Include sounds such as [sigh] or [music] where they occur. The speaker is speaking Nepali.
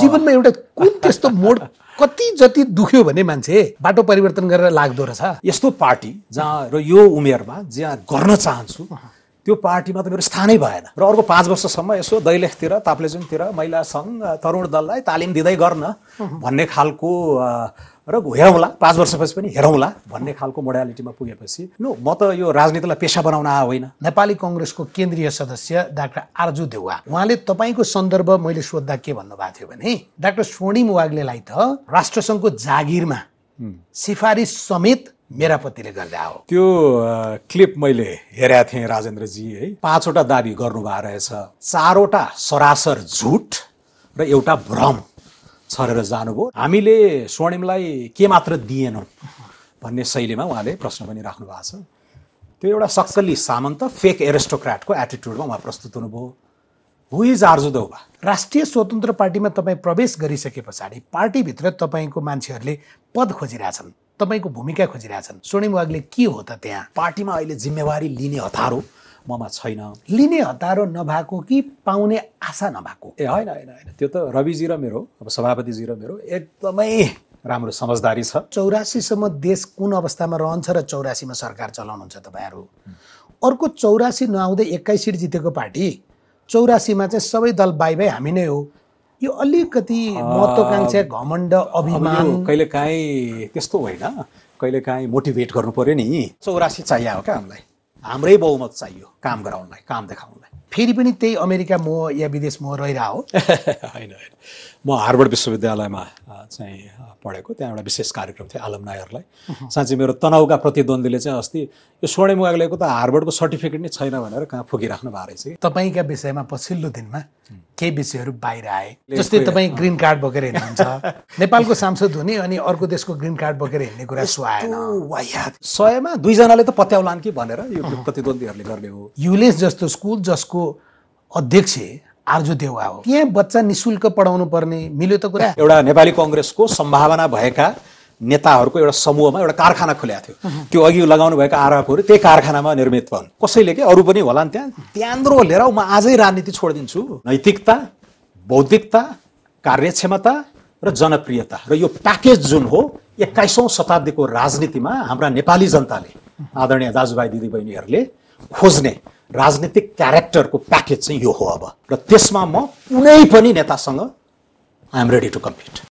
जीवनमा एउटा कुन त्यस्तो मोड कति जति दुख्यो भने मान्छे बाटो परिवर्तन गरेर लाग्दो रहेछ यस्तो पार्टी जहाँ र यो उमेरमा जहाँ गर्न चाहन्छु त्यो पार्टीमा त मेरो स्थानै भएन र अर्को पाँच वर्षसम्म यसो दैलेखतिर ताप्लेजुङतिर महिला सङ्घ तरुण दललाई तालिम दिँदै गर्न भन्ने खालको र हेरौँला पाँच वर्षपछि पनि हेरौँला भन्ने खालको मोडालिटीमा पुगेपछि नो म त यो राजनीतिलाई पेसा बनाउन आ होइन नेपाली कङ्ग्रेसको केन्द्रीय सदस्य डाक्टर आर्जु देवा उहाँले तपाईँको सन्दर्भ मैले सोद्धा के भन्नुभएको थियो भने डाक्टर स्वर्णिम वाग्लेलाई त राष्ट्रसङ्घको जागिरमा सिफारिस समेत मेरापतिले गर्दा हो त्यो क्लिप मैले हेरेका थिएँ राजेन्द्रजी है पाँचवटा दाबी गर्नुभएको रहेछ चारवटा सरासर झुट र एउटा भ्रम छरेर जानुभयो हामीले स्वर्णिमलाई के मात्र दिएनौँ भन्ने शैलीमा उहाँले प्रश्न पनि राख्नु भएको छ त्यो एउटा सक्सली सामन्त फेक एरेस्टोक्राटको एटिट्युडमा उहाँ प्रस्तुत हुनुभयो हु इज आर्जुदौबा राष्ट्रिय स्वतन्त्र पार्टीमा तपाईँ प्रवेश गरिसके पछाडि पार्टीभित्र तपाईँको मान्छेहरूले पद खोजिरहेछन् तपाईँको भूमिका खोजिरहेछन् स्वर्णिम वागले के हो त त्यहाँ पार्टीमा अहिले जिम्मेवारी लिने हतारो ममा छैन लिने हतारो नभएको कि पाउने आशा नभएको ए होइन होइन होइन त्यो त रविजी र मेरो अब सभापतिजी र मेरो एकदमै राम्रो समझदारी छ चौरासीसम्म देश कुन अवस्थामा रहन्छ र चौरासीमा सरकार चलाउनुहुन्छ तपाईँहरू अर्को चौरासी नआउँदै एक्काइस सिट जितेको पार्टी चौरासीमा चाहिँ सबै दल बाई बाई हामी नै हो यो अलिकति महत्त्वकाङ्क्षा घमण्ड अभिमान कहिले काहीँ त्यस्तो होइन कहिले काहीँ मोटिभेट गर्नु पर्यो नि चौरासी चाहियो क्या हामीलाई हाम्रै बहुमत चाहियो काम गराउनलाई काम देखाउनलाई फेरि पनि त्यही अमेरिका म या विदेश म रहिरह हो [laughs] होइन होइन म हार्वर्ड विश्वविद्यालयमा चाहिँ पढेको त्यहाँ एउटा विशेष कार्यक्रम थियो आलमनायहरूलाई साँच्चै मेरो तनाउका प्रतिद्वन्दीले चाहिँ अस्ति यो स्वर्ण त हार्वर्डको सर्टिफिकेट नै छैन भनेर कहाँ फुकिराख्नु भएको रहेछ तपाईँका विषयमा पछिल्लो दिनमा केही विषयहरू बाहिर आए जस्तै तपाईँ ग्रिन कार्ड बोकेर हिँड्नुहुन्छ नेपालको सांसद हुने अनि अर्को देशको ग्रिन कार्ड बोकेर हिँड्ने कुरा सुहाएन सयमा दुईजनाले त पत्याउलान् कि भनेर यो प्रतिद्वन्दीहरूले गर्ने हो युलेस जस्तो स्कुल जसको अध्यक्ष आर्जु देवा हो त्यहाँ बच्चा निशुल्क पढाउनु पर्ने मिल्यो त कुरा एउटा नेपाली कङ्ग्रेसको सम्भावना भएका नेताहरूको एउटा समूहमा एउटा कारखाना खोलेको थियो त्यो अघि लगाउनु आरोपहरू त्यही कारखानामा निर्मित भन् कसैले के अरू पनि होला नि त्यहाँ त्यहाँद्रो लिएर म आजै राजनीति छोडिदिन्छु नैतिकता बौद्धिकता कार्यक्षमता र जनप्रियता र यो प्याकेज जुन हो एक्काइसौँ शताब्दीको राजनीतिमा हाम्रा नेपाली जनताले आदरणीय दाजुभाइ दिदीबहिनीहरूले खोज्ने राजनीतिक क्यारेक्टरको प्याकेज चाहिँ यो हो अब र त्यसमा म कुनै पनि नेतासँग आइएम रेडी टु कम्पिट